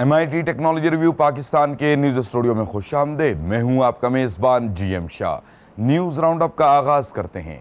M I T technology review Pakistan کے news studio میں خوش آمدید میں ہوں آپ کا میزبان G M Shah news round up کا آغاز کرتے ہیں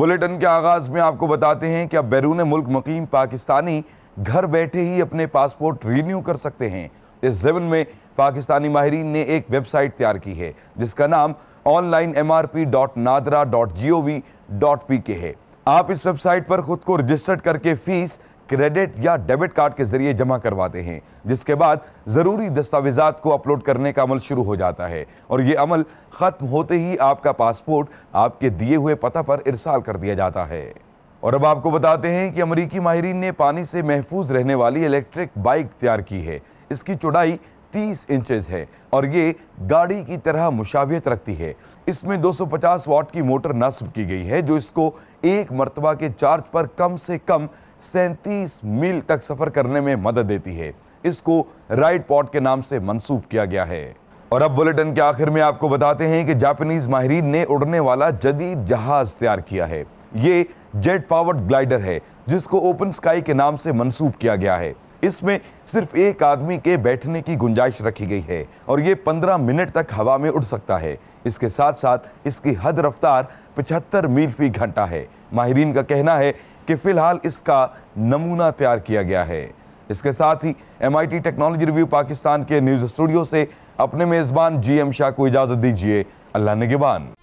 بلیٹن کے آغاز میں آپ کو بتاتے ہیں کہ اب بیرون ملک مقیم پاکستانی گھر بیٹھے ہی اپنے پاسپورٹ رینیو کر سکتے ہیں اس زمن میں پاکستانی ماہرین نے ایک ویب سائٹ تیار کی ہے جس کا نام online M R P dot NADRA dot G O V dot P K ہے آپ اس ویب سائٹ پر خود کو رجسٹرڈ کر کے فیس کریڈٹ یا ڈیوٹ کارڈ کے ذریعے جمع کرواتے ہیں جس کے بعد ضروری دستاویزات کو اپلوڈ کرنے کا عمل شروع ہو جاتا ہے اور یہ عمل ختم ہوتے ہی آپ کا پاسپورٹ آپ کے دیئے ہوئے پتہ پر ارسال کر دیا جاتا ہے اور اب آپ کو بتاتے ہیں کہ امریکی ماہرین نے پانی سے محفوظ رہنے والی الیکٹرک بائک تیار کی ہے اس کی چڑائی تیس انچز ہے اور یہ گاڑی کی طرح مشابہت رکھتی ہے اس میں دو سو پچاس وارٹ کی موٹر نصب کی گئی ہے جو اس کو ایک مرتبہ کے چارج پر کم سے کم سینتیس میل تک سفر کرنے میں مدد دیتی ہے اس کو رائٹ پوٹ کے نام سے منسوب کیا گیا ہے اور اب بلٹن کے آخر میں آپ کو بتاتے ہیں کہ جاپنیز ماہرین نے اڑنے والا جدید جہاز تیار کیا ہے یہ جیٹ پاورڈ گلائیڈر ہے جس کو اوپن سکائی کے نام سے منسوب کیا گیا ہے اس میں صرف ایک آدمی کے بیٹھنے کی گنجائش رکھی گئی ہے اور یہ پندرہ منٹ تک ہوا میں اڑ سکتا ہے اس کے ساتھ ساتھ اس کی حد رفتار پچہتر میل فی گھنٹہ ہے ماہرین کا کہنا ہے کہ فی الحال اس کا نمونہ تیار کیا گیا ہے اس کے ساتھ ہی M I T technology review Pakistan کے نیوز اسٹوڈیو سے اپنے میزبان جی ایم شاہ کو اجازت دیجیے اللہ نگبان